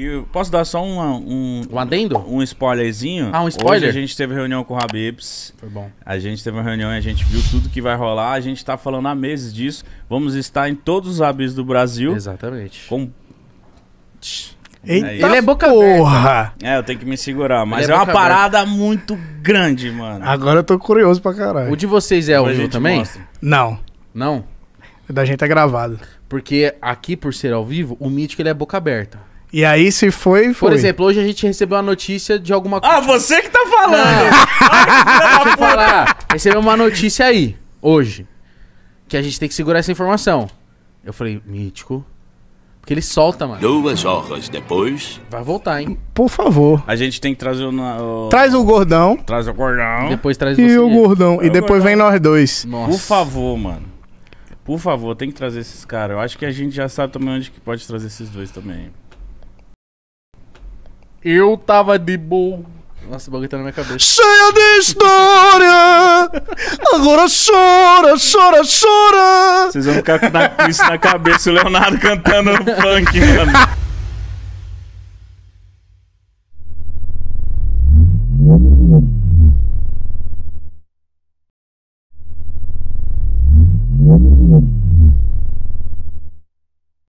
E eu posso dar só uma, um. Um adendo? Um spoilerzinho. Ah, um spoiler? Hoje a gente teve reunião com o Habibs. Foi bom. A gente teve uma reunião e a gente viu tudo que vai rolar. A gente tá falando há meses disso. Vamos estar em todos os Habibs do Brasil. Exatamente. Com. Eita é ele é boca porra! Aberta. É, eu tenho que me segurar. Mas é, é, uma parada aberta. muito grande, mano. Agora eu tô curioso pra caralho. O de vocês é ao vivo também? Mostra. Não. Não? O da gente é gravado. Porque aqui, por ser ao vivo, o Mítico ele é boca aberta. E aí, se foi, foi. Por exemplo, hoje a gente recebeu uma notícia de alguma ah, coisa. Ah, você que tá falando! Ai, Deixa eu falar. Recebeu uma notícia aí, hoje. Que a gente tem que segurar essa informação. Eu falei, mítico. Porque ele solta, mano. Duas horas depois. Vai voltar, hein? Por favor. A gente tem que trazer o. o... Traz o gordão. Traz o gordão. Depois traz e o gordão. E, e é depois gordão. vem nós dois. Nossa. Por favor, mano. Por favor, tem que trazer esses caras. Eu acho que a gente já sabe também onde que pode trazer esses dois também. Eu tava de boa. Nossa, o bagulho tá na minha cabeça. Cheia de história! Agora chora, chora, chora! Vocês vão ficar com isso na cabeça, o Leonardo cantando funk, mano.